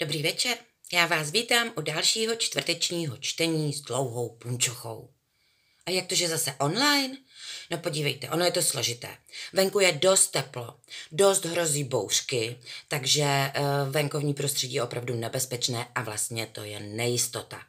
Dobrý večer, já vás vítám u dalšího čtvrtečního čtení s dlouhou punčochou. A jak to, že zase online? No podívejte, ono je to složité. Venku je dost teplo, dost hrozí bouřky, takže eh, venkovní prostředí je opravdu nebezpečné a vlastně to je nejistota.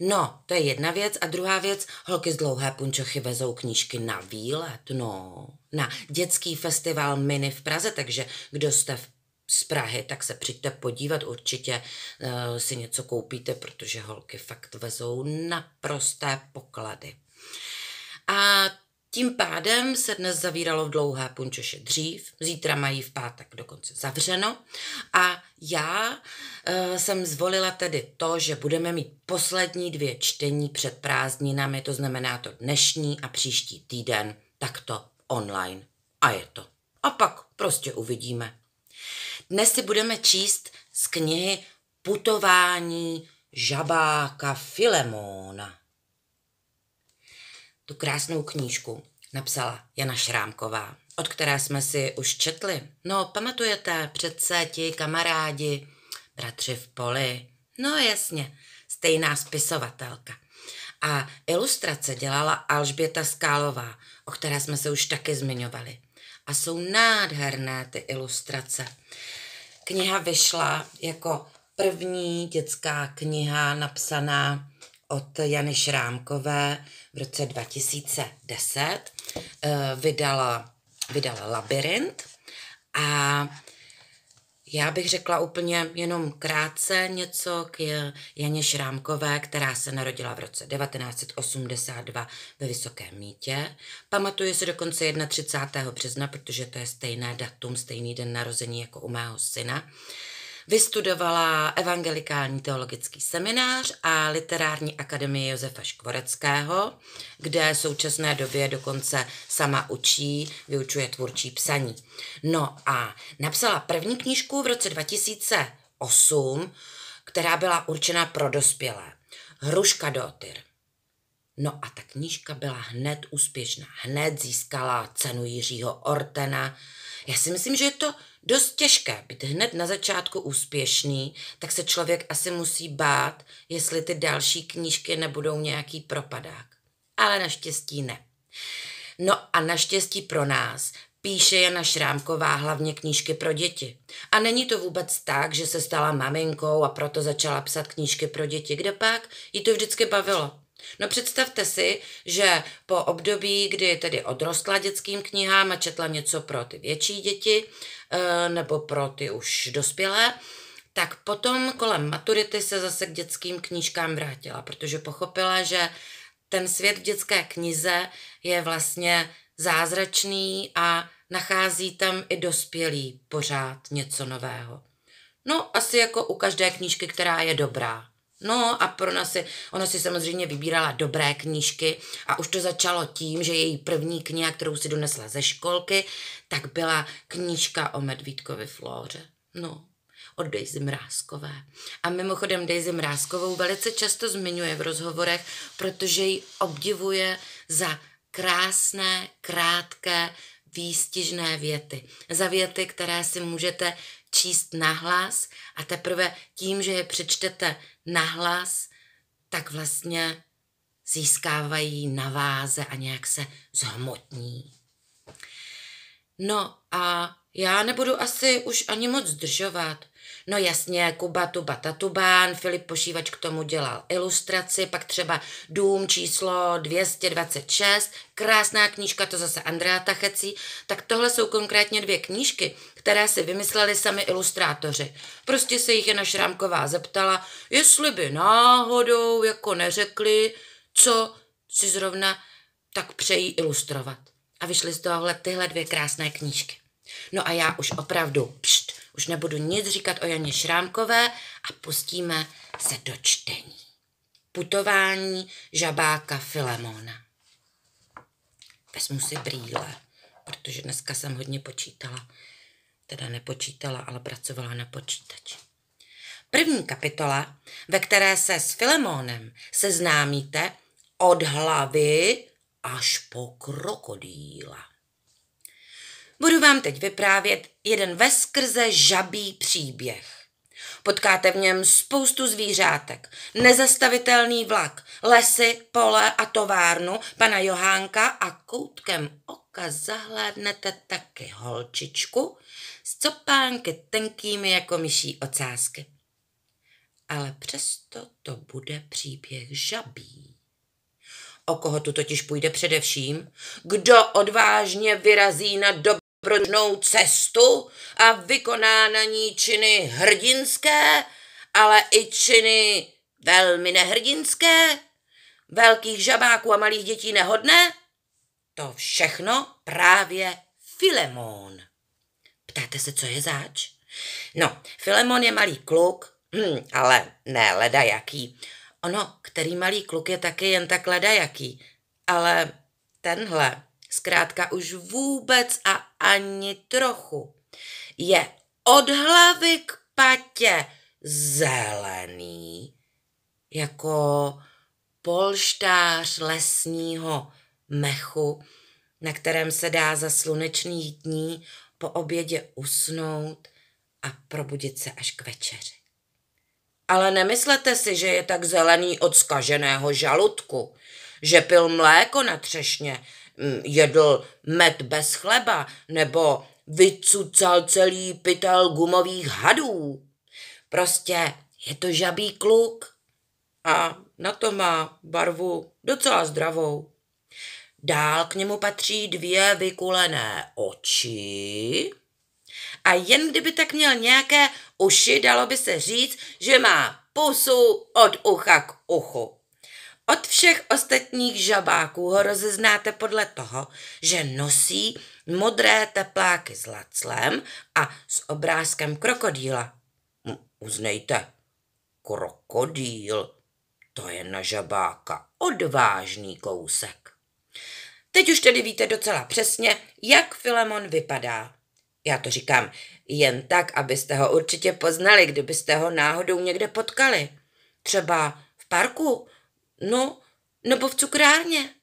No, to je jedna věc. A druhá věc, holky z dlouhé punčochy vezou knížky na výlet, no. Na dětský festival Mini v Praze, takže kdo jste v z Prahy, tak se přijďte podívat, určitě uh, si něco koupíte, protože holky fakt vezou naprosté poklady. A tím pádem se dnes zavíralo v dlouhé punčoše dřív, zítra mají v pátek dokonce zavřeno a já e, jsem zvolila tedy to, že budeme mít poslední dvě čtení před prázdninami, to znamená to dnešní a příští týden, takto online. A je to. A pak prostě uvidíme. Dnes si budeme číst z knihy Putování žabáka Filemóna. Tu krásnou knížku napsala Jana Šrámková, od které jsme si už četli. No, pamatujete přece ti kamarádi, bratři v poli. No jasně, stejná spisovatelka. A ilustrace dělala Alžběta Skálová, o které jsme se už taky zmiňovali a jsou nádherné ty ilustrace. Kniha vyšla jako první dětská kniha napsaná od Jany Šrámkové v roce 2010. Eh, vydala, vydala Labyrint a já bych řekla úplně jenom krátce něco k Janě Šrámkové, která se narodila v roce 1982 ve Vysokém mítě. Pamatuje se dokonce 31. března, protože to je stejné datum, stejný den narození jako u mého syna. Vystudovala evangelikální teologický seminář a literární akademii Josefa Škvoreckého, kde v současné době dokonce sama učí, vyučuje tvůrčí psaní. No a napsala první knížku v roce 2008, která byla určena pro dospělé. Hruška do otyr. No a ta knížka byla hned úspěšná. Hned získala cenu Jiřího Ortena. Já si myslím, že je to dost těžké být hned na začátku úspěšný, tak se člověk asi musí bát, jestli ty další knížky nebudou nějaký propadák. Ale naštěstí ne. No a naštěstí pro nás píše Jana Šrámková hlavně knížky pro děti. A není to vůbec tak, že se stala maminkou a proto začala psat knížky pro děti, kde pak jí to vždycky bavilo. No představte si, že po období, kdy tedy odrostla dětským knihám a četla něco pro ty větší děti eh, nebo pro ty už dospělé, tak potom kolem maturity se zase k dětským knížkám vrátila, protože pochopila, že ten svět v dětské knize je vlastně zázračný a nachází tam i dospělí pořád něco nového. No, asi jako u každé knížky, která je dobrá. No a pro nás si, ona si samozřejmě vybírala dobré knížky a už to začalo tím, že její první kniha, kterou si donesla ze školky, tak byla knížka o medvídkovi Flóře. No, od Daisy Mrázkové. A mimochodem Daisy Mrázkovou velice často zmiňuje v rozhovorech, protože ji obdivuje za krásné, krátké, výstižné věty. Za věty, které si můžete číst nahlas a teprve tím, že je přečtete nahlas, tak vlastně získávají na váze a nějak se zhmotní. No a já nebudu asi už ani moc zdržovat. No jasně, Kuba Tuba Tatubán, Filip Pošívač k tomu dělal ilustraci, pak třeba Dům číslo 226, krásná knížka, to zase Andrea Tachecí. Tak tohle jsou konkrétně dvě knížky, které si vymysleli sami ilustrátoři. Prostě se jich Jana Šrámková zeptala, jestli by náhodou jako neřekli, co si zrovna tak přejí ilustrovat. A vyšly z tohohle tyhle dvě krásné knížky. No a já už opravdu pšt, už nebudu nic říkat o Janě Šrámkové a pustíme se do čtení. Putování žabáka Filemona. Vezmu si brýle, protože dneska jsem hodně počítala. Teda nepočítala, ale pracovala na počítači. První kapitola, ve které se s Filemónem seznámíte od hlavy až po krokodýla. Budu vám teď vyprávět jeden veskrze žabý příběh. Potkáte v něm spoustu zvířátek, nezastavitelný vlak, lesy, pole a továrnu pana Johánka a koutkem oka zahlédnete taky holčičku s copánky tenkými jako myší ocásky. Ale přesto to bude příběh žabí. O koho tu totiž půjde především? Kdo odvážně vyrazí na dobu prodnou cestu a vykoná na ní činy hrdinské, ale i činy velmi nehrdinské, velkých žabáků a malých dětí nehodné? To všechno právě Filemon. Ptáte se, co je záč? No, Filemon je malý kluk, hm, ale ne ledajaký. Ono, který malý kluk je taky jen tak ledajaký, ale tenhle Zkrátka už vůbec a ani trochu. Je od hlavy k patě zelený, jako polštář lesního mechu, na kterém se dá za slunečných dní po obědě usnout a probudit se až k večeři. Ale nemyslete si, že je tak zelený od skaženého žaludku, že pil mléko na třešně jedl med bez chleba nebo vycucal celý pytel gumových hadů. Prostě je to žabý kluk a na to má barvu docela zdravou. Dál k němu patří dvě vykulené oči a jen kdyby tak měl nějaké uši, dalo by se říct, že má pusu od ucha k uchu. Od všech ostatních žabáků ho rozeznáte podle toho, že nosí modré tepláky s laclem a s obrázkem krokodýla. Hm, uznejte, krokodýl, to je na žabáka odvážný kousek. Teď už tedy víte docela přesně, jak Filemon vypadá. Já to říkám jen tak, abyste ho určitě poznali, kdybyste ho náhodou někde potkali. Třeba v parku No, nebo v cukrárně,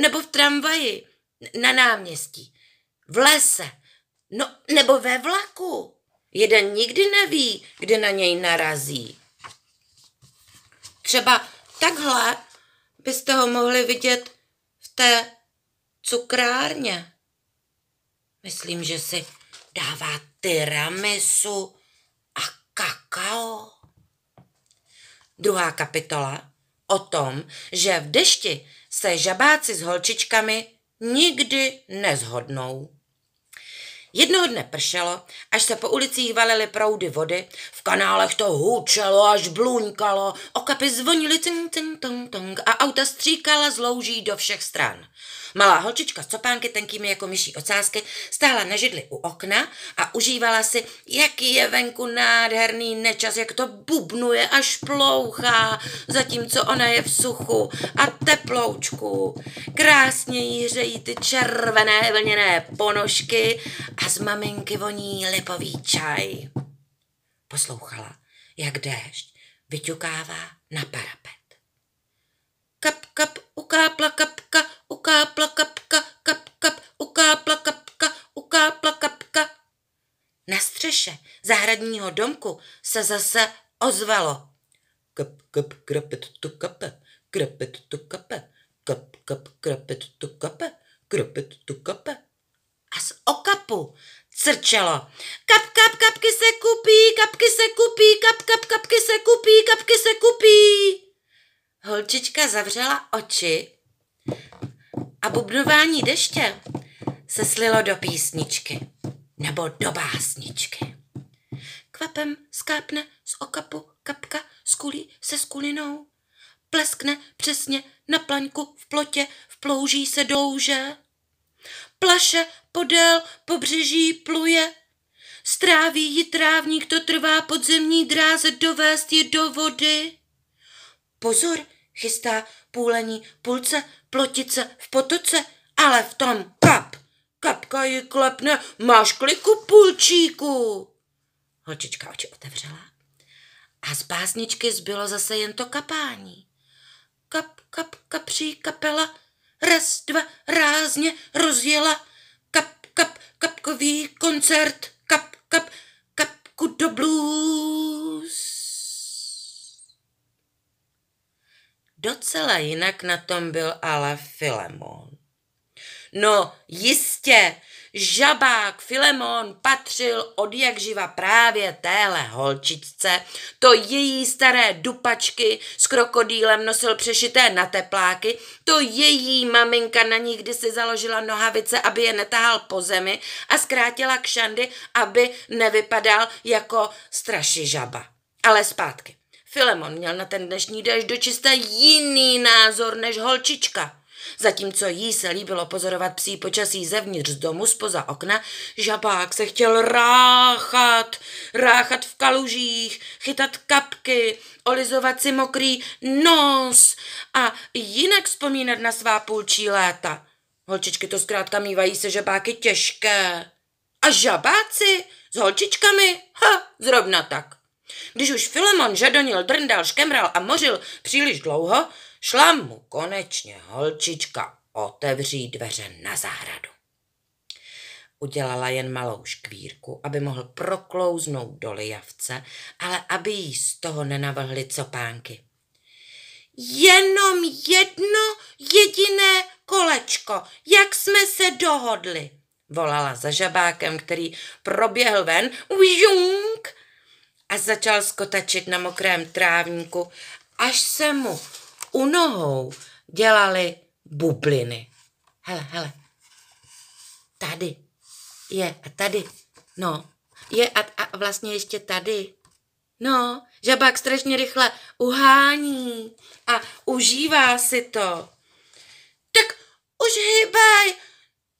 nebo v tramvaji, na náměstí, v lese, no, nebo ve vlaku. Jeden nikdy neví, kde na něj narazí. Třeba takhle byste ho mohli vidět v té cukrárně. Myslím, že si dává tiramisu a kakao. Druhá kapitola o tom, že v dešti se žabáci s holčičkami nikdy nezhodnou. Jednoho dne pršelo, až se po ulicích valily proudy vody, v kanálech to hůčelo, až blůňkalo, okapy zvonily ting ting tong tong a auta stříkala zlouží do všech stran. Malá holčička s copánky, tenkými jako myší ocásky, stála na židli u okna a užívala si, jaký je venku nádherný nečas, jak to bubnuje až plouchá, zatímco ona je v suchu a teploučku. Krásně jí hřejí ty červené vlněné ponožky a z maminky voní lipový čaj. Poslouchala, jak déšť vyťukává na parapet. Kap, kap, ukápla kapka, ukápla kapka, kap, kap, ukápla kapka, ukápla kapka. Na střeše zahradního domku se zase ozvalo. Kap, kap, krapet to kape, krapet to kape, kap, kap, krapet to kape, krapet to kape. A z okapu crčelo. Kap, kap, kapky se kupí, kapky se kupí, kap, kap, kapky se kupí, kapky se kupí. Holčička zavřela oči a bubnování deště se slilo do písničky nebo do básničky. Kvapem skápne z okapu kapka s kulí se skulinou. Pleskne přesně na plaňku v plotě, v plouží se douže. Plaše podél pobřeží pluje, stráví ji trávník, to trvá podzemní dráze dovést ji do vody. Pozor, chystá půlení půlce plotice v potoce, ale v tom kap. Kapka ji klepne, máš kliku půlčíku. Holčička oči otevřela a z básničky zbylo zase jen to kapání. Kap, kap, kapří kapela, raz, dva, rázně rozjela. Kap, kap, kapkový koncert, kap, kap, kapku do blues. Docela jinak na tom byl ale Filemon. No jistě, žabák Filemon patřil od jak živa právě téhle holčičce. To její staré dupačky s krokodýlem nosil přešité na tepláky, to její maminka na ní kdysi založila nohavice, aby je netahal po zemi a zkrátila kšandy, aby nevypadal jako straši žaba. Ale zpátky. Filemon měl na ten dnešní déšť dočista jiný názor než holčička. Zatímco jí se líbilo pozorovat psí počasí zevnitř z domu spoza okna, žabák se chtěl ráchat, ráchat v kalužích, chytat kapky, olizovat si mokrý nos a jinak vzpomínat na svá půlčí léta. Holčičky to zkrátka mývají se žabáky těžké. A žabáci s holčičkami? Ha, zrovna tak. Když už Filemon žadonil, drndal, škemral a mořil příliš dlouho, šla mu konečně holčička otevří dveře na zahradu. Udělala jen malou škvírku, aby mohl proklouznout do lijavce, ale aby jí z toho nenavlhly copánky. Jenom jedno jediné kolečko, jak jsme se dohodli, volala za žabákem, který proběhl ven, ujunk, a začal skotačit na mokrém trávníku, až se mu u nohou dělaly bubliny. Hele, hele, tady je a tady, no, je a, a vlastně ještě tady. No, žabák strašně rychle uhání a užívá si to. Tak už hýbaj,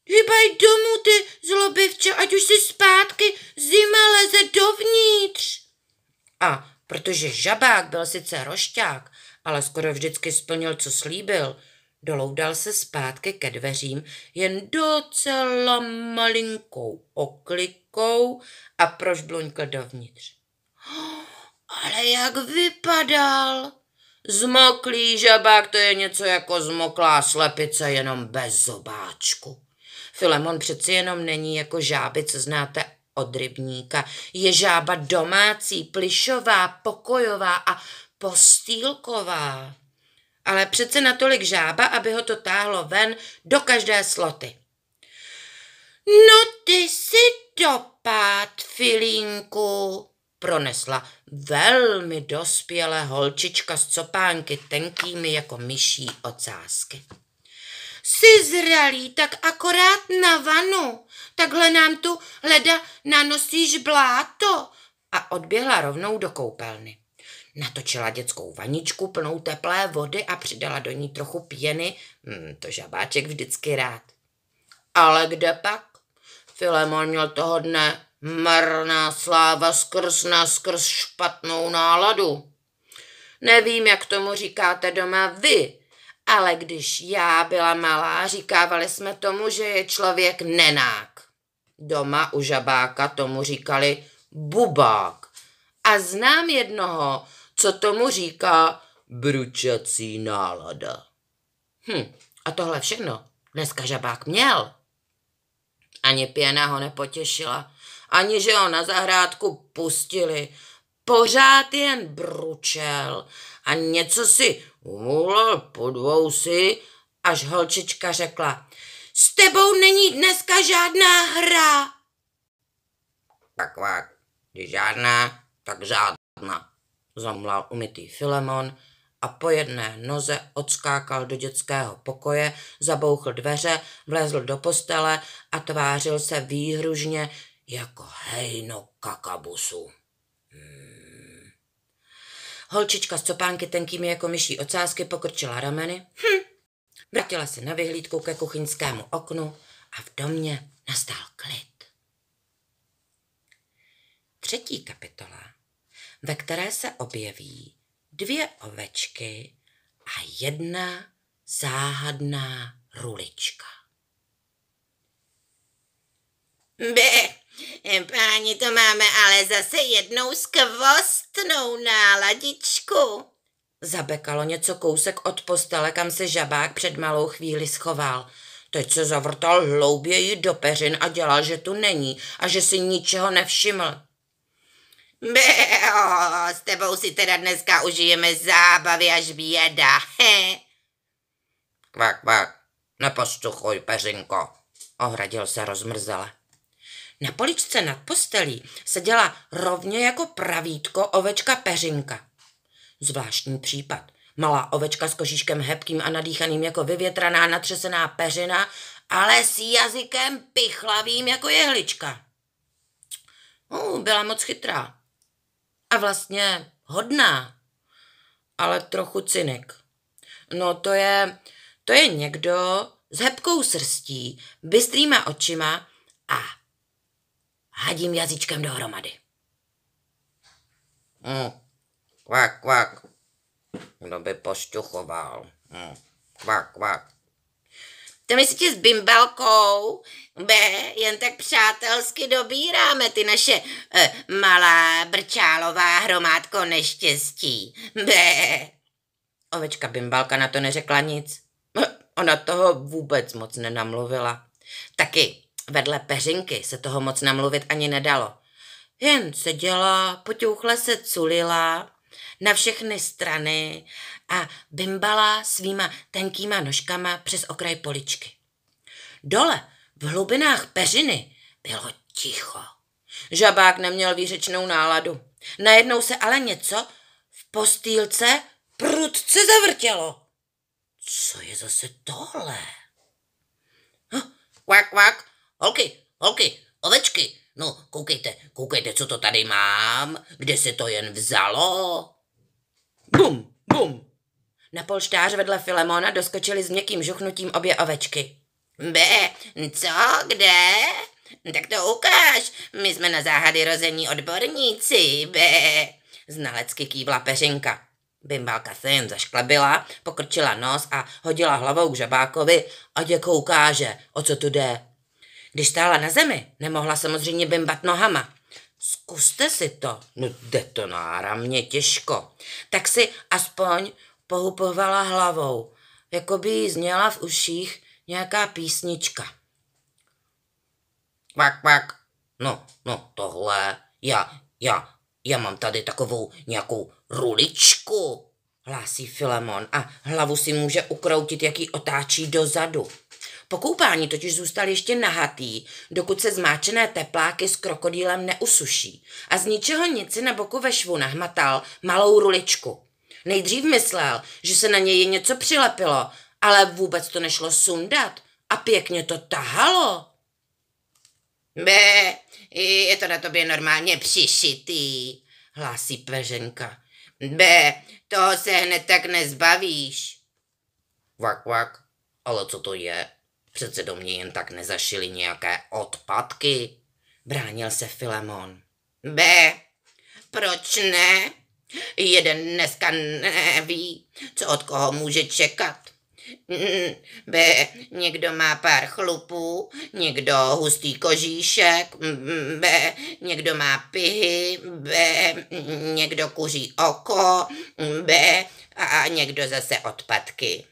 hýbaj domů ty zlobivče, ať už si zpátky zima leze dovnitř. A protože žabák byl sice rošťák, ale skoro vždycky splnil, co slíbil, doloudal se zpátky ke dveřím jen docela malinkou oklikou a prožbluňkl dovnitř. Ale jak vypadal? Zmoklý žabák to je něco jako zmoklá slepice, jenom bez zobáčku. Filemon přeci jenom není jako žáby, co znáte od rybníka. Je žába domácí, plišová, pokojová a postýlková. Ale přece natolik žába, aby ho to táhlo ven do každé sloty. No ty si pát filínku, pronesla velmi dospělé holčička s copánky tenkými jako myší ocásky jsi zralý, tak akorát na vanu. Takhle nám tu leda nanosíš bláto. A odběhla rovnou do koupelny. Natočila dětskou vaničku plnou teplé vody a přidala do ní trochu pěny. Hmm, to žabáček vždycky rád. Ale kde pak? Filemon měl toho dne marná sláva skrz na skrz špatnou náladu. Nevím, jak tomu říkáte doma vy, ale když já byla malá, říkávali jsme tomu, že je člověk nenák. Doma u žabáka tomu říkali bubák. A znám jednoho, co tomu říká bručací nálada. Hm, a tohle všechno dneska žabák měl. Ani pěna ho nepotěšila, ani že ho na zahrádku pustili. Pořád jen bručel a něco si Volal podvou si, až holčička řekla, s tebou není dneska žádná hra. Tak vák, když žádná, tak žádná, zamlal umytý Filemon a po jedné noze odskákal do dětského pokoje, zabouchl dveře, vlezl do postele a tvářil se výhružně jako hejno kakabusu. Holčička s copánky tenkými jako myší ocásky pokrčila rameny. Hm. Vrátila se na vyhlídku ke kuchyňskému oknu a v domě nastal klid. Třetí kapitola, ve které se objeví dvě ovečky a jedna záhadná rulička. Bé, Páni, to máme ale zase jednou skvostnou náladičku. Zabekalo něco kousek od postele, kam se žabák před malou chvíli schoval. Teď se zavrtal hlouběji do peřin a dělal, že tu není a že si ničeho nevšiml. Beo, s tebou si teda dneska užijeme zábavy až běda, he? Kvak, kvak, nepostuchuj, peřinko, ohradil se rozmrzele. Na poličce nad postelí seděla rovně jako pravítko ovečka peřinka. Zvláštní případ. Malá ovečka s kožíškem hebkým a nadýchaným jako vyvětraná natřesená peřina, ale s jazykem pichlavým jako jehlička. Uh, byla moc chytrá. A vlastně hodná, ale trochu cynik. No to je, to je někdo s hebkou srstí, bystrýma očima a Hadím jazyčkem dohromady. Mm. kvak kvak. Kdo by pošťuchoval? Mm. kvak kvak. To my si ti s bimbalkou B jen tak přátelsky dobíráme ty naše e, malá brčálová hromádko neštěstí. B. Ovečka bimbalka na to neřekla nic. Hm, ona toho vůbec moc nenamluvila. Taky Vedle peřinky se toho moc namluvit ani nedalo. Jen seděla, potěuchle se culila na všechny strany a bimbala svýma tenkýma nožkama přes okraj poličky. Dole, v hlubinách peřiny, bylo ticho. Žabák neměl výřečnou náladu. Najednou se ale něco v postýlce prudce zavrtělo. Co je zase tohle? Kvak, hm, kvak, Holky, holky, ovečky, no koukejte, koukejte, co to tady mám, kde se to jen vzalo. Bum, bum. Na polštář vedle Filemona doskočili s měkkým žuchnutím obě ovečky. Be, co, kde? Tak to ukáž, my jsme na záhady rození odborníci, be. Znalecky kývla peřinka. Bimbalka se jen zašklebila, pokrčila nos a hodila hlavou k žabákovi, ať je koukáže, o co tu jde. Když stála na zemi, nemohla samozřejmě bimbat nohama. Zkuste si to. No jde to náramně těžko. Tak si aspoň pohupovala hlavou, jako by jí zněla v uších nějaká písnička. Pak, pak. No, no, tohle. Já, já, já mám tady takovou nějakou ruličku, hlásí Filemon a hlavu si může ukroutit, jak ji otáčí dozadu. Po koupání totiž zůstal ještě nahatý, dokud se zmáčené tepláky s krokodýlem neusuší a z ničeho nic si na boku ve švu nahmatal malou ruličku. Nejdřív myslel, že se na něj něco přilepilo, ale vůbec to nešlo sundat a pěkně to tahalo. Bé, je to na tobě normálně přišitý, hlásí peřenka. B, toho se hned tak nezbavíš. Vak, vak, ale co to je? Přece do mě jen tak nezašili nějaké odpadky, bránil se Filemon. B, proč ne? Jeden dneska neví, co od koho může čekat. Mm, B, někdo má pár chlupů, někdo hustý kožíšek, mm, B, někdo má pihy, B, někdo kuří oko, mm, B, a někdo zase odpadky.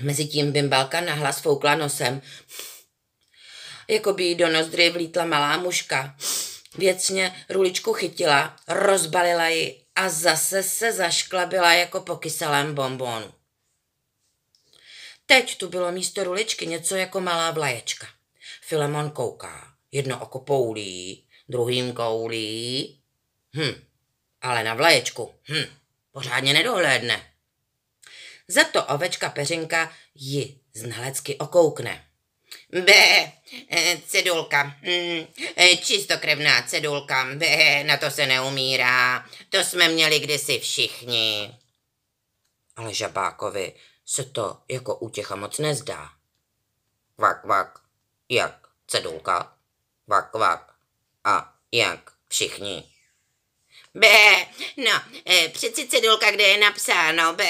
Mezitím bimbalka nahlas foukla nosem. Jako by jí do nozdry vlítla malá muška. Věcně ruličku chytila, rozbalila ji a zase se zašklabila jako po kyselém bonbonu. Teď tu bylo místo ruličky něco jako malá vlaječka. Filemon kouká. Jedno oko poulí, druhým koulí. Hm, ale na vlaječku, hm, pořádně nedohlédne. Za to ovečka peřinka ji znalecky okoukne. B, eh, cedulka, hm, eh, čistokrevná cedulka, B, na to se neumírá, to jsme měli kdysi všichni. Ale žabákovi se to jako útěcha moc nezdá. Vak, vak, jak cedulka, vak, vak, a jak všichni. B. No, e, přeci cedulka, kde je napsáno B.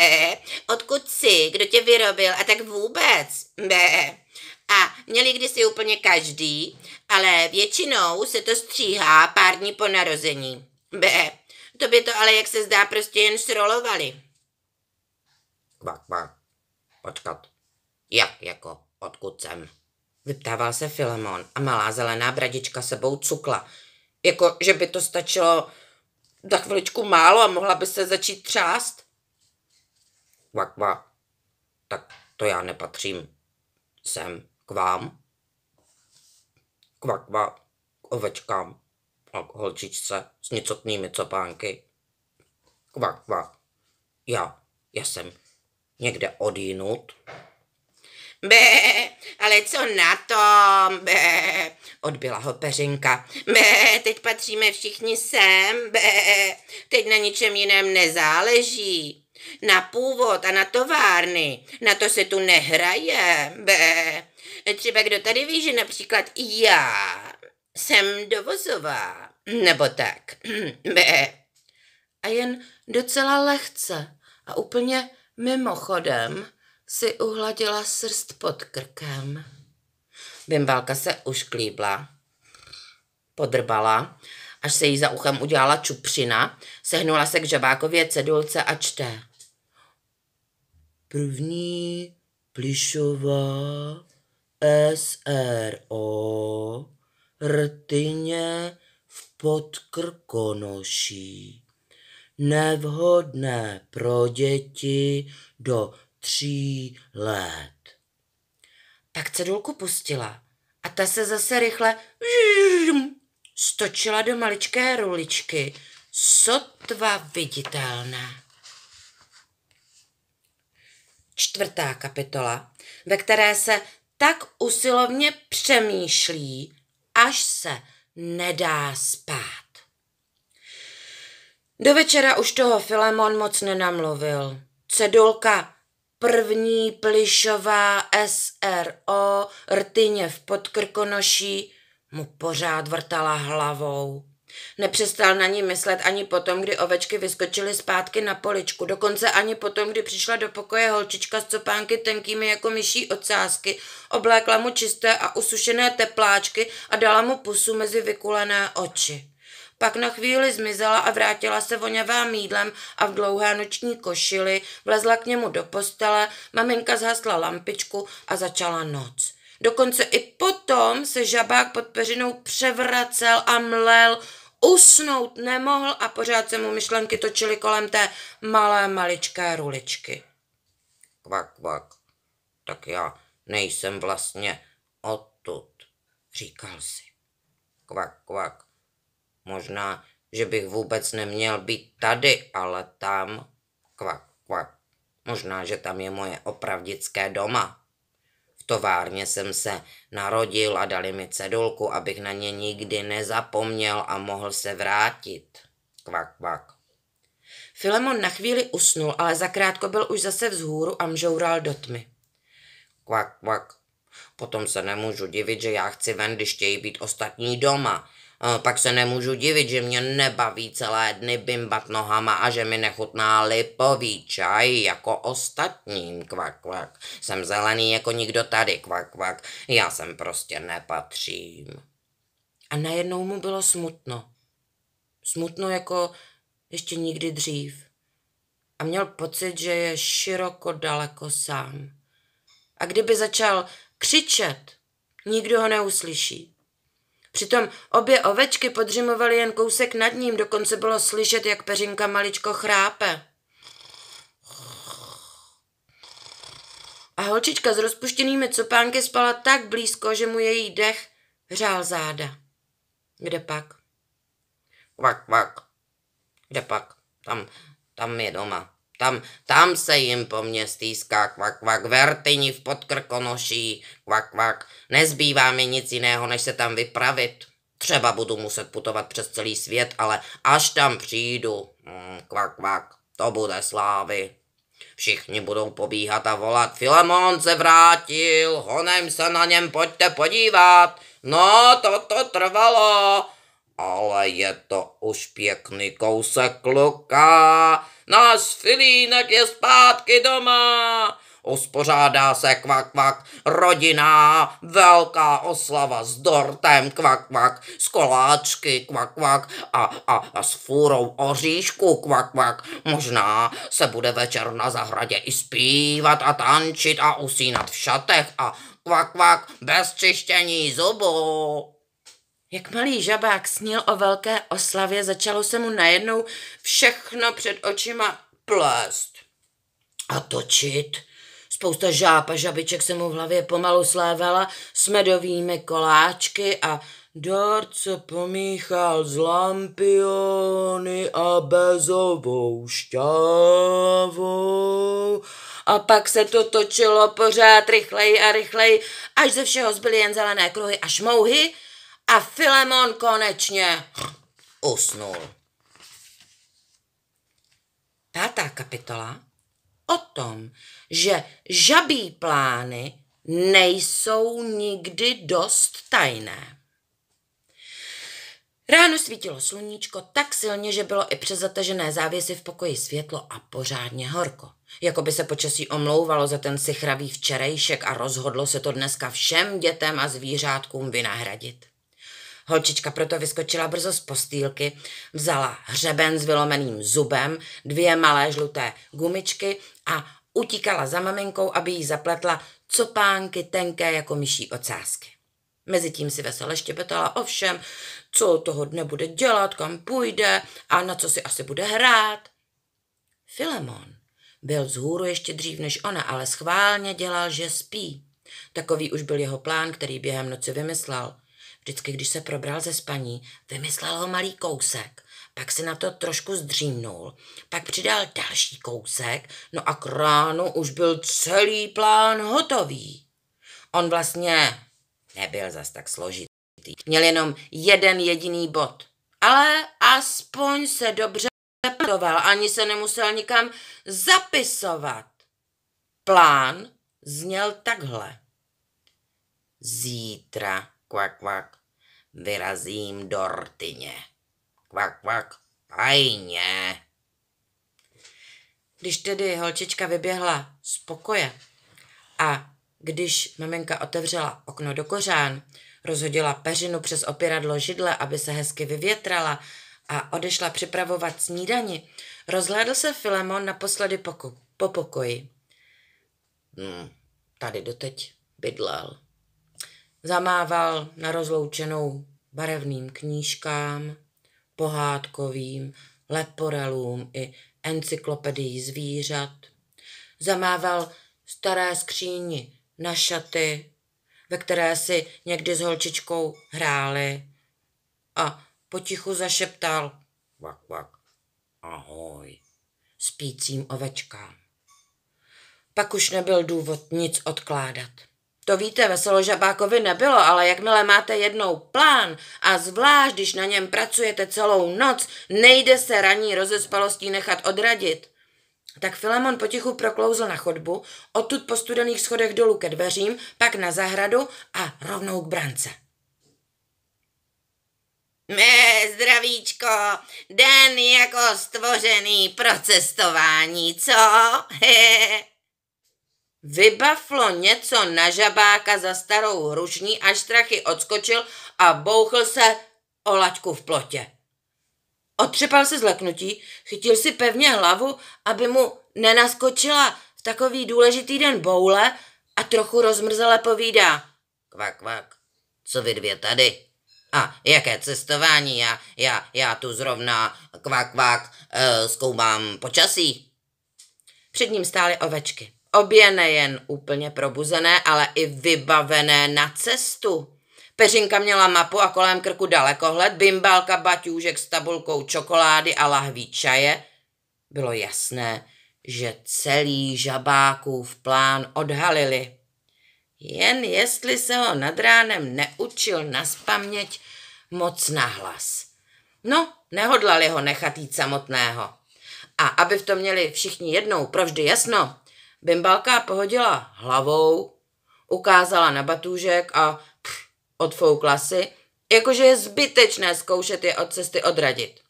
Odkud jsi, kdo tě vyrobil a tak vůbec B. A měli kdysi úplně každý, ale většinou se to stříhá pár dní po narození. B. To by to ale, jak se zdá, prostě jen srolovali. Kvak, kvak. Počkat. Jak jako? Odkud jsem? Vyptával se Filemon a malá zelená bradička sebou cukla. Jako, že by to stačilo za chviličku málo a mohla by se začít třást. kvakva Tak to já nepatřím sem k vám. kvakva k ovečkám a k holčičce s nicotnými copánky. Kvakva, Já, já jsem někde odinut Bé, ale co na tom? Bé, odbyla ho peřinka. Bé, teď patříme všichni sem. Bé, teď na ničem jiném nezáleží. Na původ a na továrny. Na to se tu nehraje. Bé, třeba kdo tady ví, že například já jsem dovozová. Nebo tak. Bé. A jen docela lehce a úplně mimochodem si uhladila srst pod krkem. Bimbalka se ušklíbla. Podrbala, až se jí za uchem udělala čupřina, sehnula se k žabákově cedulce a čte. První plišová SRO rtyně v podkrkonoší. Nevhodné pro děti do tří let. Pak cedulku pustila a ta se zase rychle stočila do maličké ruličky, sotva viditelná. Čtvrtá kapitola, ve které se tak usilovně přemýšlí, až se nedá spát. Do večera už toho Filemon moc nenamluvil. Cedulka první plišová SRO rtyně v podkrkonoší mu pořád vrtala hlavou. Nepřestal na ní myslet ani potom, kdy ovečky vyskočily zpátky na poličku, dokonce ani potom, kdy přišla do pokoje holčička s copánky tenkými jako myší ocásky, oblékla mu čisté a usušené tepláčky a dala mu pusu mezi vykulené oči. Pak na chvíli zmizela a vrátila se voněvám mídlem a v dlouhé noční košili, vlezla k němu do postele, maminka zhasla lampičku a začala noc. Dokonce i potom se žabák pod peřinou převracel a mlel, usnout nemohl a pořád se mu myšlenky točily kolem té malé maličké ruličky. Kvak, kvak, tak já nejsem vlastně odtud, říkal si. Kvak, kvak, Možná, že bych vůbec neměl být tady, ale tam. Kvak, kvak. Možná, že tam je moje opravdické doma. V továrně jsem se narodil a dali mi cedulku, abych na ně nikdy nezapomněl a mohl se vrátit. Kvak, kvak. Filemon na chvíli usnul, ale zakrátko byl už zase vzhůru a mžoural do tmy. Kvak, kvak. Potom se nemůžu divit, že já chci ven, když chtějí být ostatní doma pak se nemůžu divit, že mě nebaví celé dny bimbat nohama a že mi nechutná lipový čaj jako ostatním, kvak, kvak. Jsem zelený jako nikdo tady, kvak, kvak. Já sem prostě nepatřím. A najednou mu bylo smutno. Smutno jako ještě nikdy dřív. A měl pocit, že je široko daleko sám. A kdyby začal křičet, nikdo ho neuslyší. Přitom obě ovečky podřimovaly jen kousek nad ním, dokonce bylo slyšet, jak peřinka maličko chrápe. A holčička s rozpuštěnými copánky spala tak blízko, že mu její dech hřál záda. Kde pak? Kvak, kvak. Kde pak? Tam, tam je doma. Tam, tam se jim po mně stýská kvak kvak, vertyni v podkrkonoší kvak kvak. Nezbývá mi nic jiného, než se tam vypravit. Třeba budu muset putovat přes celý svět, ale až tam přijdu, hm, kvak kvak, to bude slávy. Všichni budou pobíhat a volat, Filemon se vrátil, honem se na něm pojďte podívat. No, to to trvalo, ale je to už pěkný kousek kluka. Náš filínek je zpátky doma. Uspořádá se kvak kvak rodina, velká oslava s dortem kvak kvak, s koláčky kvak kvak a, a, a s fůrou oříšku kvak kvak. Možná se bude večer na zahradě i zpívat a tančit a usínat v šatech a kvak kvak bez čištění zubů. Jak malý žabák snil o velké oslavě, začalo se mu najednou všechno před očima plést a točit. Spousta žáb a žabiček se mu v hlavě pomalu slévala s medovými koláčky a dort se pomíchal z lampiony a bezovou šťávou. A pak se to točilo pořád rychleji a rychleji, až ze všeho zbyly jen zelené kruhy a šmouhy, a Filemon konečně usnul. Pátá kapitola o tom, že žabí plány nejsou nikdy dost tajné. Ráno svítilo sluníčko tak silně, že bylo i přes zatažené závěsy v pokoji světlo a pořádně horko. Jako by se počasí omlouvalo za ten sichravý včerejšek a rozhodlo se to dneska všem dětem a zvířátkům vynahradit. Holčička proto vyskočila brzo z postýlky, vzala hřeben s vylomeným zubem, dvě malé žluté gumičky a utíkala za maminkou, aby jí zapletla copánky tenké jako myší ocásky. Mezitím si vesele štěpetala o všem, co toho dne bude dělat, kam půjde a na co si asi bude hrát. Filemon byl vzhůru ještě dřív než ona, ale schválně dělal, že spí. Takový už byl jeho plán, který během noci vymyslel. Vždycky, když se probral ze spaní, vymyslel ho malý kousek, pak si na to trošku zdřímnul, pak přidal další kousek, no a k ránu už byl celý plán hotový. On vlastně nebyl zas tak složitý. Měl jenom jeden jediný bod. Ale aspoň se dobře pamatoval, ani se nemusel nikam zapisovat. Plán zněl takhle. Zítra kvak, kvak, vyrazím do rtyně. Kvak, kvak, fajně. Když tedy holčička vyběhla z pokoje a když maminka otevřela okno do kořán, rozhodila peřinu přes opěradlo židle, aby se hezky vyvětrala a odešla připravovat snídani, rozhlédl se Filemon naposledy poko- po pokoji. Hmm, tady doteď bydlel. Zamával na rozloučenou barevným knížkám, pohádkovým, leporelům i encyklopedii zvířat. Zamával staré skříni na šaty, ve které si někdy s holčičkou hráli a potichu zašeptal vak, vak, ahoj, spícím ovečkám. Pak už nebyl důvod nic odkládat. To víte, veselo žabákovi nebylo, ale jakmile máte jednou plán a zvlášť, když na něm pracujete celou noc, nejde se raní rozespalostí nechat odradit. Tak Filemon potichu proklouzl na chodbu, odtud po studených schodech dolů ke dveřím, pak na zahradu a rovnou k brance. Mé zdravíčko, den jako stvořený pro cestování, co? Vybaflo něco na žabáka za starou hrušní, až strachy odskočil a bouchl se o laťku v plotě. Otřepal se zleknutí, chytil si pevně hlavu, aby mu nenaskočila v takový důležitý den boule a trochu rozmrzele povídá. Kvak, kvak, co vy dvě tady? A jaké cestování, já, já, já tu zrovna kvak, kvak, e, zkoumám počasí. Před ním stály ovečky. Obě nejen úplně probuzené, ale i vybavené na cestu. Peřinka měla mapu a kolem krku dalekohled, bimbálka baťůžek s tabulkou čokolády a lahví čaje. Bylo jasné, že celý žabákův plán odhalili. Jen jestli se ho nad ránem neučil naspaměť moc nahlas. No, nehodlali ho nechat jít samotného. A aby v tom měli všichni jednou provždy jasno, Bimbalka pohodila hlavou, ukázala na batůžek a pff, odfoukla si, jakože je zbytečné zkoušet je od cesty odradit.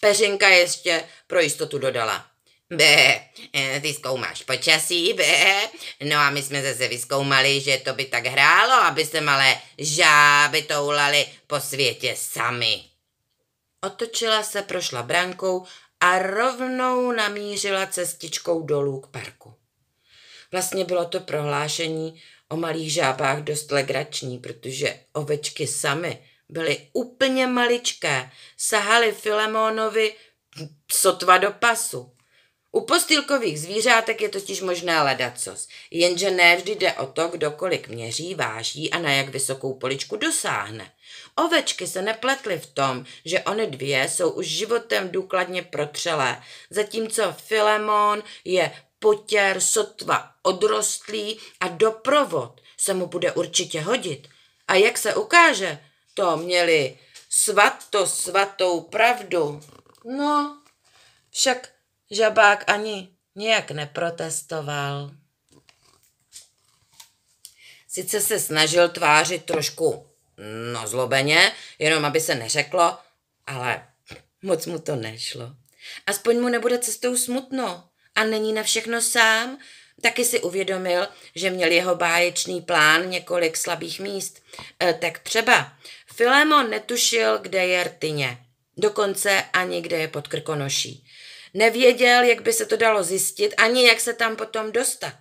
Peřinka ještě pro jistotu dodala. B, ty eh, zkoumáš počasí, B. No a my jsme zase vyzkoumali, že to by tak hrálo, aby se malé žáby toulaly po světě sami. Otočila se, prošla brankou a rovnou namířila cestičkou dolů k parku. Vlastně bylo to prohlášení o malých žábách dost legrační, protože ovečky samy byly úplně maličké, sahaly Filemónovi sotva do pasu. U postýlkových zvířátek je totiž možné ledacos, jenže ne vždy jde o to, kdo kolik měří, váží a na jak vysokou poličku dosáhne. Ovečky se nepletly v tom, že one dvě jsou už životem důkladně protřelé, zatímco Filemon je potěr sotva odrostlý a doprovod se mu bude určitě hodit. A jak se ukáže, to měli svato svatou pravdu. No, však žabák ani nějak neprotestoval. Sice se snažil tvářit trošku no zlobeně, jenom aby se neřeklo, ale moc mu to nešlo. Aspoň mu nebude cestou smutno a není na všechno sám, Taky si uvědomil, že měl jeho báječný plán několik slabých míst. E, tak třeba Filémon netušil, kde je rtyně. Dokonce ani kde je pod krkonoší. Nevěděl, jak by se to dalo zjistit, ani jak se tam potom dostat.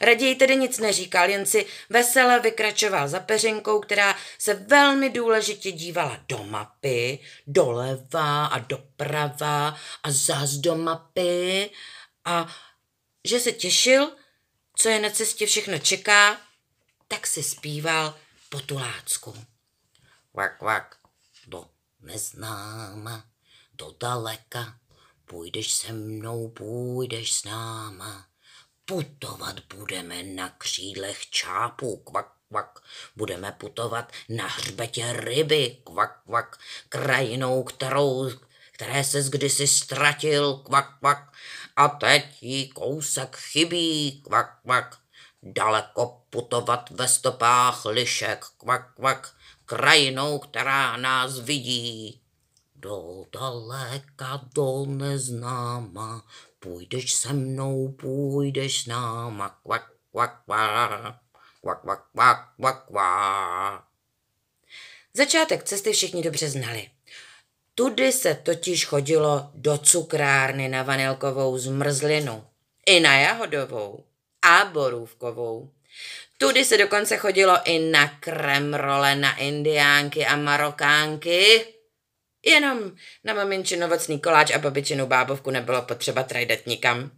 Raději tedy nic neříkal, jen si vesele vykračoval za peřinkou, která se velmi důležitě dívala do mapy, doleva a doprava a zás do mapy a že se těšil, co je na cestě všechno čeká, tak si zpíval tulácku. Vak, vak, do neznáma, do daleka, půjdeš se mnou, půjdeš s náma. Putovat budeme na křídlech čápů, kvak, kvak. Budeme putovat na hřbetě ryby, kvak, kvak. Krajinou, kterou které se kdysi ztratil, kvak, kvak, a teď jí kousek chybí, kvak, kvak. Daleko putovat ve stopách lišek, kvak, kvak, krajinou, která nás vidí. Do daleka, do neznáma, půjdeš se mnou, půjdeš s náma, kvak, kvak, kvak, kvak, kvak, kvak, kvak. Začátek cesty všichni dobře znali. Tudy se totiž chodilo do cukrárny na vanilkovou zmrzlinu, i na jahodovou a borůvkovou. Tudy se dokonce chodilo i na kremrole, na indiánky a marokánky. Jenom na maminčin ovocný koláč a babičinu bábovku nebylo potřeba trajdat nikam.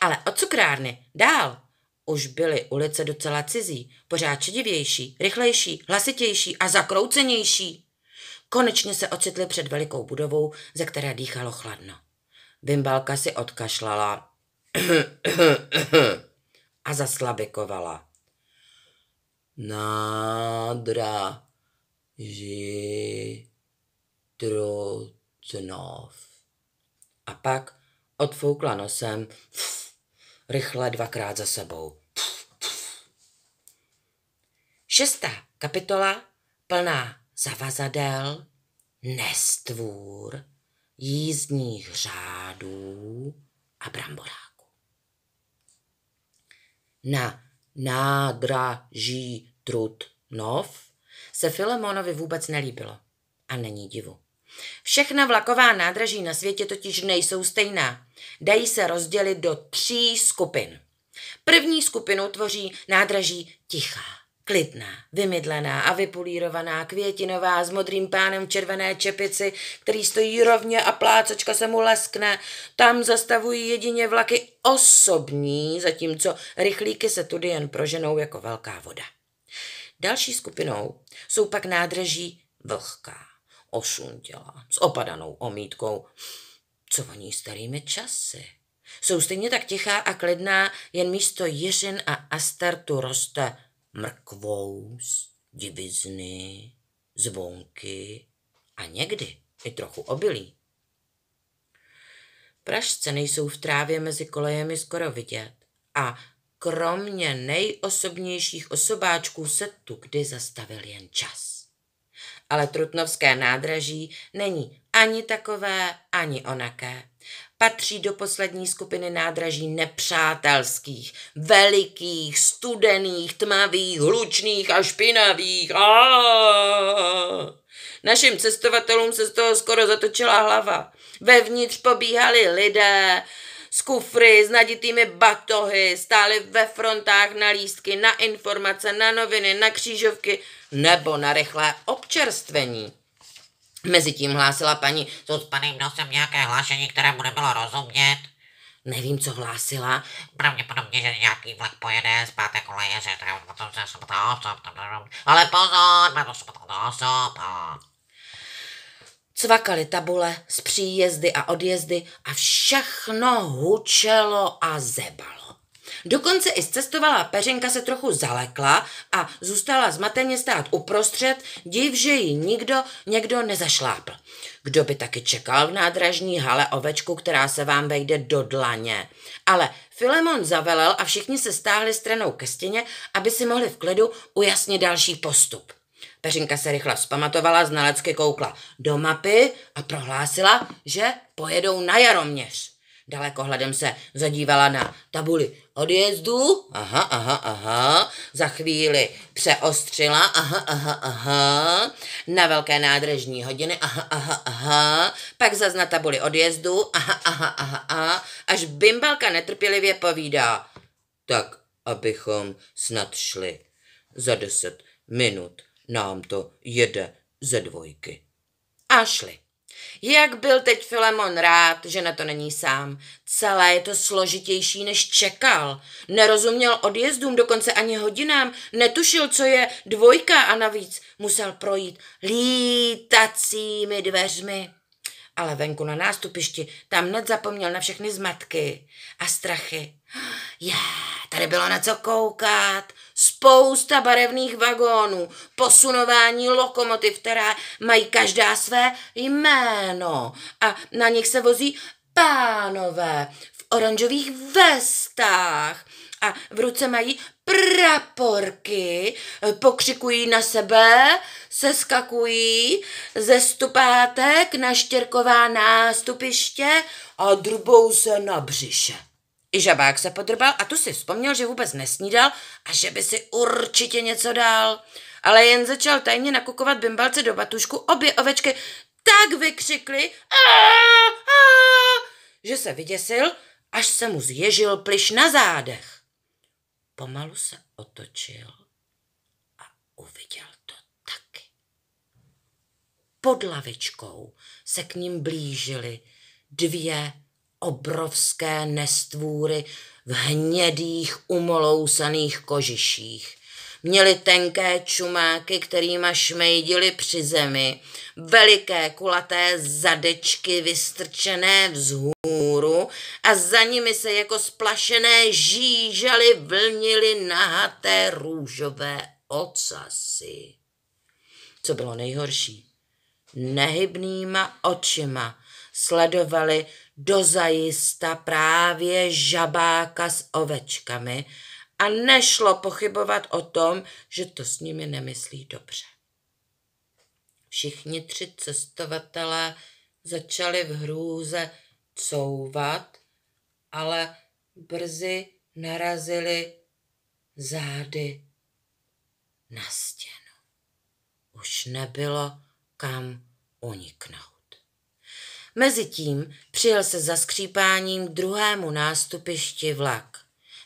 Ale od cukrárny dál už byly ulice docela cizí, pořád šedivější, rychlejší, hlasitější a zakroucenější. Konečně se ocitli před velikou budovou, ze které dýchalo chladno. Bimbalka si odkašlala a zaslabikovala. Nádra trucnov. A pak odfoukla nosem pf, rychle dvakrát za sebou. Pf, pf. Šestá kapitola plná zavazadel, nestvůr, jízdních řádů a bramboráku. Na nádraží Trutnov se Filemonovi vůbec nelíbilo. A není divu. Všechna vlaková nádraží na světě totiž nejsou stejná. Dají se rozdělit do tří skupin. První skupinu tvoří nádraží tichá Klidná, vymydlená a vypulírovaná, květinová, s modrým pánem v červené čepici, který stojí rovně a plácočka se mu leskne. Tam zastavují jedině vlaky osobní, zatímco rychlíky se tudy jen proženou jako velká voda. Další skupinou jsou pak nádraží vlhká, osuntělá, s opadanou omítkou. Co ní starými časy? Jsou stejně tak tichá a klidná, jen místo jiřin a astartu roste mrkvous, divizny, zvonky a někdy i trochu obilí. Pražce nejsou v trávě mezi kolejemi skoro vidět a kromě nejosobnějších osobáčků se tu kdy zastavil jen čas. Ale Trutnovské nádraží není ani takové, ani onaké patří do poslední skupiny nádraží nepřátelských, velikých, studených, tmavých, hlučných a špinavých. Našim cestovatelům se z toho skoro zatočila hlava. Vevnitř pobíhali lidé, s kufry, s naditými batohy, stáli ve frontách na lístky, na informace, na noviny, na křížovky nebo na rychlé občerstvení. Mezitím hlásila paní s měl nosem nějaké hlášení, které mu nebylo rozumět. Nevím, co hlásila. Pravděpodobně, že nějaký vlak pojede z páté koleje, že ale pozor, osob. Cvakaly tabule z příjezdy a odjezdy a všechno hučelo a zebalo. Dokonce i cestovala. peřinka se trochu zalekla a zůstala zmateně stát uprostřed, div, že ji nikdo někdo nezašlápl. Kdo by taky čekal v nádražní hale ovečku, která se vám vejde do dlaně? Ale Filemon zavelel a všichni se stáhli stranou ke stěně, aby si mohli v klidu ujasnit další postup. Peřinka se rychle vzpamatovala, znalecky koukla do mapy a prohlásila, že pojedou na Jaroměř. Dalekohledem se zadívala na tabuli odjezdu. Aha, aha, aha. Za chvíli přeostřila. Aha, aha, aha. Na velké nádržní hodiny. Aha, aha, aha. Pak zas na tabuli odjezdu. Aha, aha, aha, aha. Až bimbalka netrpělivě povídá. Tak, abychom snad šli. Za deset minut nám to jede ze dvojky. A šli. Jak byl teď Filemon rád, že na to není sám. Celé je to složitější, než čekal. Nerozuměl odjezdům, dokonce ani hodinám, netušil, co je dvojka a navíc musel projít lítacími dveřmi. Ale venku na nástupišti tam hned zapomněl na všechny zmatky a strachy. Já Tady bylo na co koukat. Spousta barevných vagónů, posunování lokomotiv, která mají každá své jméno. A na nich se vozí pánové v oranžových vestách a v ruce mají praporky, pokřikují na sebe, seskakují ze stupátek na štěrková nástupiště a drbou se na břiše. I žabák se podrbal a tu si vzpomněl, že vůbec nesnídal a že by si určitě něco dal. Ale jen začal tajně nakukovat bimbalce do batušku, obě ovečky tak vykřikly, že se vyděsil, až se mu zježil pliš na zádech. Pomalu se otočil a uviděl to taky. Pod lavičkou se k ním blížily dvě obrovské nestvůry v hnědých, umolousaných kožiších. Měli tenké čumáky, kterýma šmejdili při zemi, veliké kulaté zadečky vystrčené vzhůru a za nimi se jako splašené žížaly vlnily nahaté růžové ocasy. Co bylo nejhorší? Nehybnýma očima sledovali dozajista právě žabáka s ovečkami a nešlo pochybovat o tom, že to s nimi nemyslí dobře. Všichni tři cestovatelé začali v hrůze couvat, ale brzy narazili zády na stěnu. Už nebylo kam uniknout. Mezitím přijel se za skřípáním druhému nástupišti vlak.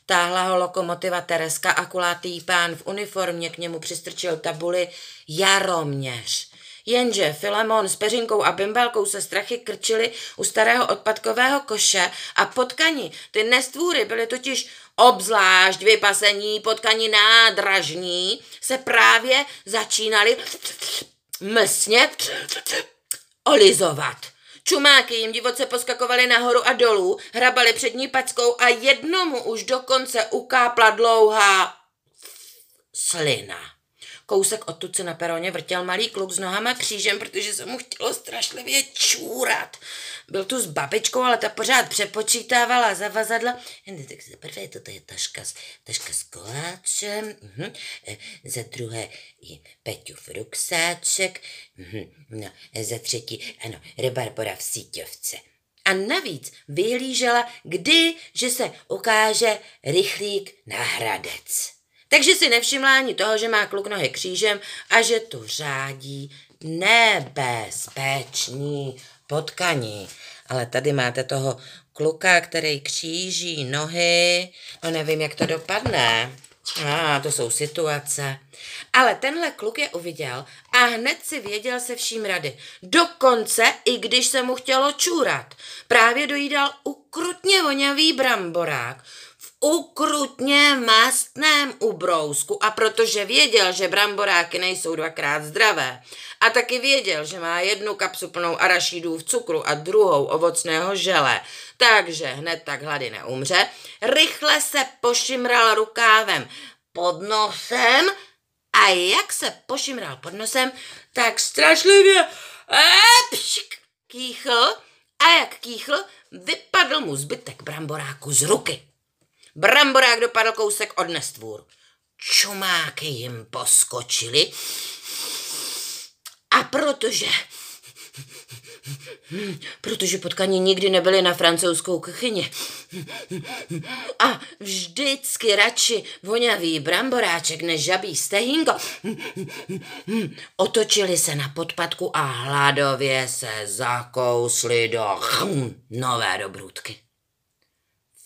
Táhla ho lokomotiva Tereska a kulatý pán v uniformě k němu přistrčil tabuli Jaroměř. Jenže Filemon s peřinkou a bimbelkou se strachy krčili u starého odpadkového koše a potkani, ty nestvůry byly totiž obzvlášť vypasení, potkani nádražní, se právě začínali mlsně olizovat. Čumáky jim divoce poskakovaly nahoru a dolů, hrabali před ní packou a jednomu už dokonce ukápla dlouhá slina. Kousek odtud se na peroně vrtěl malý kluk s nohama křížem, protože se mu chtělo strašlivě čůrat. Byl tu s babičkou, ale ta pořád přepočítávala zavazadla. Ne, tak za prvé toto je taška, s, taška s koláčem, mhm. e, za druhé je Peťův ruksáček, mhm. no, e, za třetí, ano, rebarbora v síťovce. A navíc vyhlížela, kdy, že se ukáže rychlík na hradec. Takže si nevšimla ani toho, že má kluk nohy křížem a že tu řádí nebezpeční potkaní. Ale tady máte toho kluka, který kříží nohy. No nevím, jak to dopadne. A ah, to jsou situace. Ale tenhle kluk je uviděl a hned si věděl se vším rady. Dokonce, i když se mu chtělo čůrat. Právě dojídal ukrutně vonavý bramborák ukrutně mastném ubrousku a protože věděl, že bramboráky nejsou dvakrát zdravé a taky věděl, že má jednu kapsu plnou arašídů v cukru a druhou ovocného žele, takže hned tak hlady neumře, rychle se pošimral rukávem pod nosem a jak se pošimral pod nosem, tak strašlivě epšk, kýchl a jak kýchl, vypadl mu zbytek bramboráku z ruky. Bramborák dopadl kousek od nestvůr. Čumáky jim poskočili a protože protože potkani nikdy nebyli na francouzskou kuchyni. A vždycky radši vonavý bramboráček než žabí stehingo. Otočili se na podpadku a hladově se zakousli do nové dobrůdky.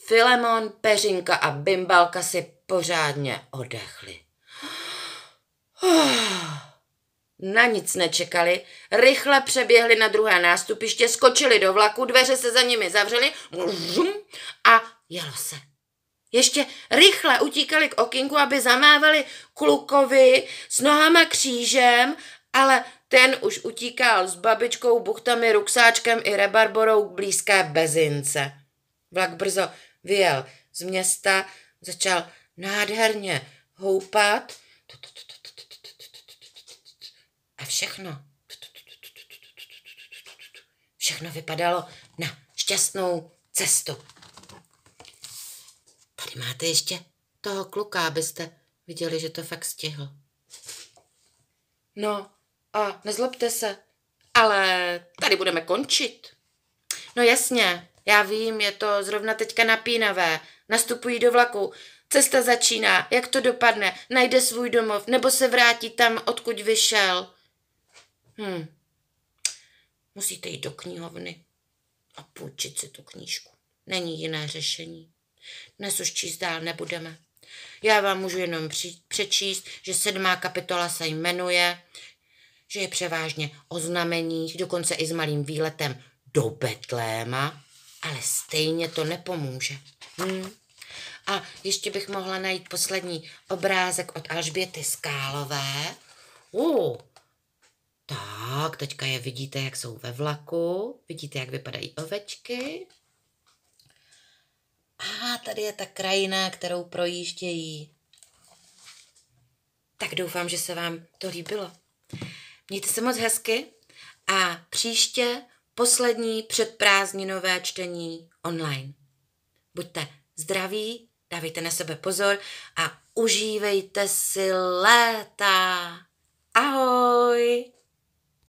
Filemon, Peřinka a Bimbalka si pořádně odechli. Na nic nečekali, rychle přeběhli na druhé nástupiště, skočili do vlaku, dveře se za nimi zavřely a jelo se. Ještě rychle utíkali k okinku, aby zamávali klukovi s nohama křížem, ale ten už utíkal s babičkou, buchtami, ruksáčkem i rebarborou k blízké bezince. Vlak brzo vyjel z města, začal nádherně houpat a všechno. Všechno vypadalo na šťastnou cestu. Tady máte ještě toho kluka, abyste viděli, že to fakt stihl. No a nezlobte se, ale tady budeme končit. No jasně, já vím, je to zrovna teďka napínavé. Nastupují do vlaku. Cesta začíná. Jak to dopadne? Najde svůj domov nebo se vrátí tam, odkud vyšel? Hm. Musíte jít do knihovny a půjčit si tu knížku. Není jiné řešení. Dnes už číst dál nebudeme. Já vám můžu jenom při- přečíst, že sedmá kapitola se jmenuje, že je převážně o znameních, dokonce i s malým výletem do Betléma ale stejně to nepomůže. Hmm. A ještě bych mohla najít poslední obrázek od Alžběty Skálové. Uh, tak, teďka je vidíte, jak jsou ve vlaku, vidíte, jak vypadají ovečky. A tady je ta krajina, kterou projíždějí. Tak doufám, že se vám to líbilo. Mějte se moc hezky a příště poslední předprázdninové čtení online. Buďte zdraví, dávejte na sebe pozor a užívejte si léta. Ahoj!